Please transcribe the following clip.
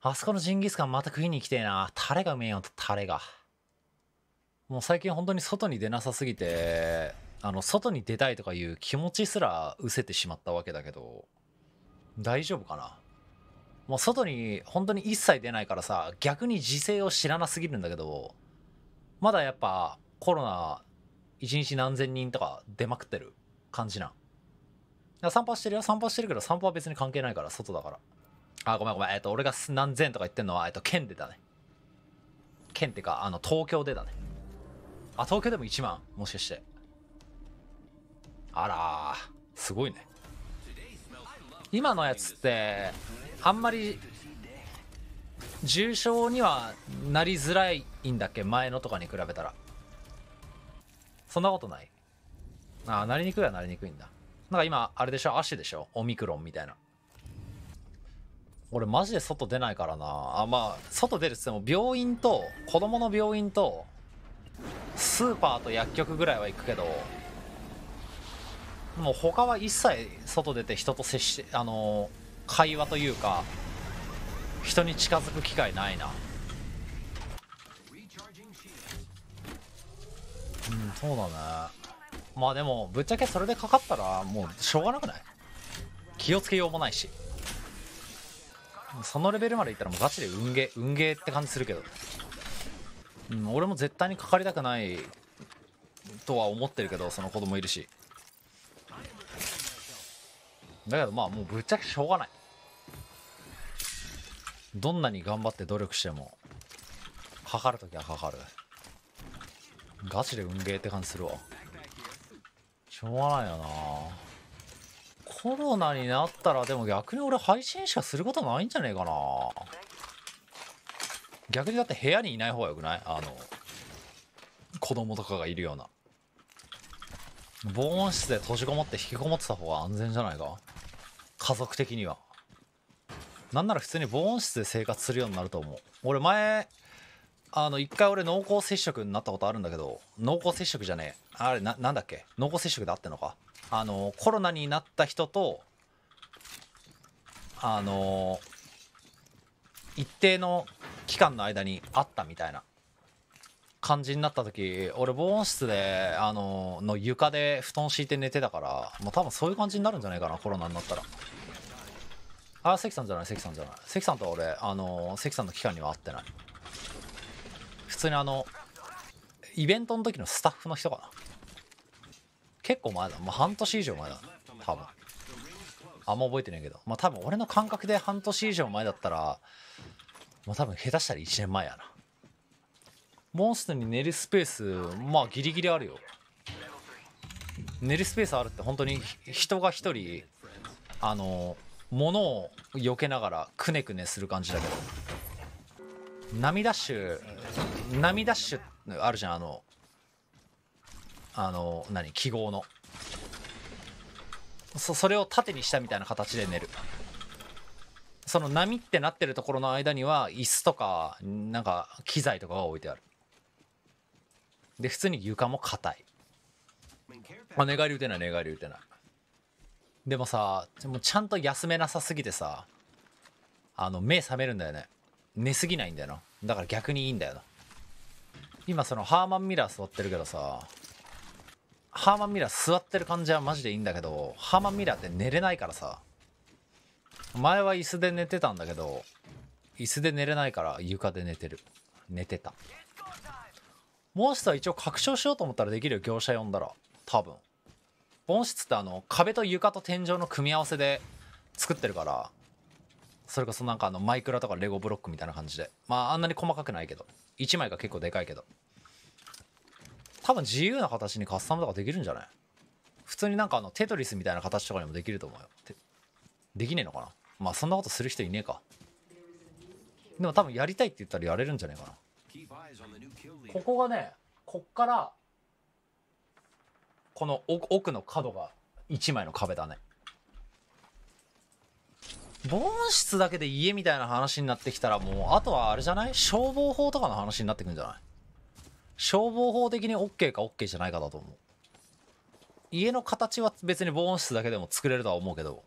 あそこのジンギスカンまた食いに行きてえな。タレがうめえよ、タレが。もう最近本当に外に出なさすぎて、あの、外に出たいとかいう気持ちすら失せてしまったわけだけど、大丈夫かなもう外に本当に一切出ないからさ、逆に時勢を知らなすぎるんだけど、まだやっぱコロナ1日何千人とか出まくってる感じな散歩してるよ、散歩してるけど散歩は別に関係ないから、外だから。あ、ごめんごめん。えっ、ー、と、俺が何千とか言ってんのは、えっ、ー、と、県でだね。県ってか、あの、東京でだね。あ、東京でも1万もしかして。あらすごいね。今のやつって、あんまり、重症にはなりづらいんだっけ前のとかに比べたら。そんなことないああ、なりにくいはなりにくいんだ。なんか今、あれでしょ足でしょオミクロンみたいな。俺マジで外出ないからなあまあ外出るっつっても病院と子供の病院とスーパーと薬局ぐらいは行くけどもう他は一切外出て人と接してあの会話というか人に近づく機会ないなうんそうだねまあでもぶっちゃけそれでかかったらもうしょうがなくない気をつけようもないしそのレベルまでいったらもうガチで運ゲー運ゲーって感じするけど、うん、俺も絶対にかかりたくないとは思ってるけどその子供いるしだけどまあもうぶっちゃけしょうがないどんなに頑張って努力してもかかるときはかかるガチで運ゲーって感じするわしょうがないよなコロナになったらでも逆に俺配信しかすることないんじゃねえかな逆にだって部屋にいない方がよくないあの子供とかがいるような防音室で閉じこもって引きこもってた方が安全じゃないか家族的にはなんなら普通に防音室で生活するようになると思う俺前あの一回俺濃厚接触になったことあるんだけど濃厚接触じゃねえあれななんだっけ濃厚接触であってんのかあのコロナになった人とあの一定の期間の間にあったみたいな感じになった時俺防音室であのの床で布団敷いて寝てたからもう多分そういう感じになるんじゃないかなコロナになったらあ関さんじゃない関さんじゃない関さんと俺あの関さんの期間には会ってない普通にあのイベントの時のスタッフの人かな結構前だ。もう半年以上前だ。多分。あんま覚えてないけど。まあ、多分俺の感覚で半年以上前だったら、まあ、多分下手したら1年前やな。モンストに寝るスペース、まあギリギリあるよ。寝るスペースあるって本当に人が1人、あの、物を避けながらくねくねする感じだけど。波ダッシュ、波ダッシュあるじゃん、あの、あの何記号のそそれを縦にしたみたいな形で寝るその波ってなってるところの間には椅子とかなんか機材とかが置いてあるで普通に床も硬いあ寝返り打てない寝返り打てないでもさもちゃんと休めなさすぎてさあの目覚めるんだよね寝すぎないんだよなだから逆にいいんだよな今そのハーマンミラー座ってるけどさハーマンミラー座ってる感じはマジでいいんだけど、ハーマンミラーって寝れないからさ。前は椅子で寝てたんだけど、椅子で寝れないから床で寝てる。寝てた。モンスター一応拡張しようと思ったらできるよ、業者呼んだら。多分。音質ってあの、壁と床と天井の組み合わせで作ってるから、それこそなんかあの、マイクラとかレゴブロックみたいな感じで。まあ、あんなに細かくないけど。1枚が結構でかいけど。多分自由な形にカスタムとかできるんじゃない普通になんかあのテトリスみたいな形とかにもできると思うよできねえのかなまあそんなことする人いねえかでも多分やりたいって言ったらやれるんじゃねえかなここがねこっからこの奥の角が1枚の壁だね防音室だけで家みたいな話になってきたらもうあとはあれじゃない消防法とかの話になってくんじゃない消防法的に OK か OK じゃないかだと思う。家の形は別に防音室だけでも作れるとは思うけど。